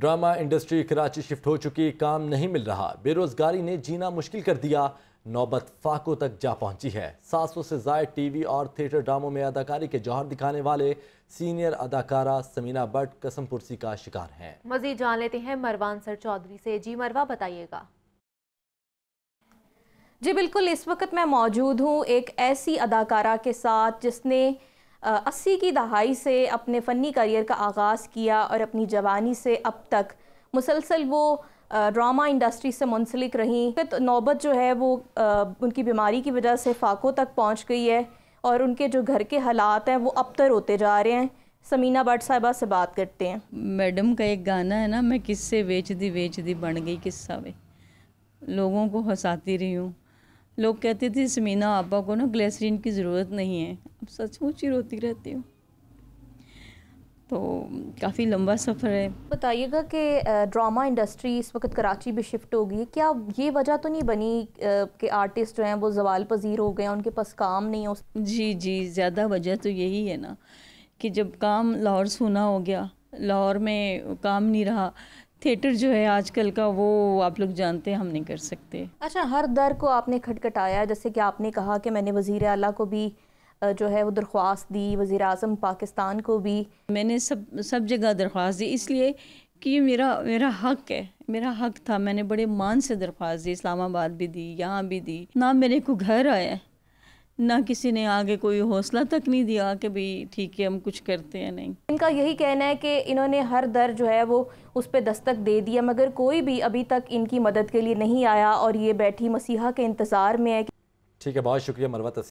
drama industry Karachi shift हो चुकी काम नहीं मिल रहा बेरोजगारी ने जीना मुश्किल कर दिया नौबत फाको तक जा पहुंची है सात सौ से जायद टीवी और थिएटर ड्रामों में अदाकारी के जौहर दिखाने वाले सीनियर अदाकारा समीना भट्ट कसमपुरसी का शिकार हैं मजीद जान लेते हैं मरवान सर चौधरी से जी मरवा बताइएगा जी बिल्कुल इस वक्त मैं मौजूद हूँ एक ऐसी अदाकारा के साथ जिसने अस्सी की दहाई से अपने फ़नी करियर का आगाज़ किया और अपनी जवानी से अब तक मुसलसल वो ड्रामा इंडस्ट्री से मुंसलिक रहीं तो नौबत जो है वो आ, उनकी बीमारी की वजह से फाकों तक पहुंच गई है और उनके जो घर के हालात हैं वो अबतर होते जा रहे हैं समीना भट्ट साहबा से बात करते हैं मैडम का एक गाना है ना मैं किससे बेच दी बेच दी बन गई किस्सा वे लोगों को हंसाती रही हूँ लोग कहते थे समीना आपा को ना ग्लेसरीन की ज़रूरत नहीं है सचमुच ही रोती रहती हूँ तो काफ़ी लंबा सफ़र है बताइएगा कि ड्रामा इंडस्ट्री इस वक्त कराची भी शिफ्ट हो गई क्या ये वजह तो नहीं बनी कि आर्टिस्ट जो हैं वो जवाल पजीर हो गए उनके पास काम नहीं हो जी जी ज़्यादा वजह तो यही है ना कि जब काम लाहौर सूना हो गया लाहौर में काम नहीं रहा थिएटर जो है आजकल का वो आप लोग जानते हैं हम नहीं कर सकते अच्छा हर दर को आपने खटखटाया जैसे कि आपने कहा कि मैंने वज़ी अला को भी जो है वो दरख्वास्त दी वज़ी अजम पाकिस्तान को भी मैंने सब सब जगह दरख्वास्त दी इसलिए कि मेरा मेरा हक है मेरा हक था मैंने बड़े मान से दरख्वास्त दी इस्लामाबाद भी दी यहाँ भी दी ना मेरे को घर आया ना किसी ने आगे कोई हौसला तक नहीं दिया कि भाई ठीक है हम कुछ करते हैं नहीं इनका यही कहना है कि इन्होंने हर दर जो है वो उस पर दस्तक दे दिया मगर कोई भी अभी तक इनकी मदद के लिए नहीं आया और ये बैठी मसीहा के इंतज़ार में है ठीक है बहुत शुक्रिया मरवा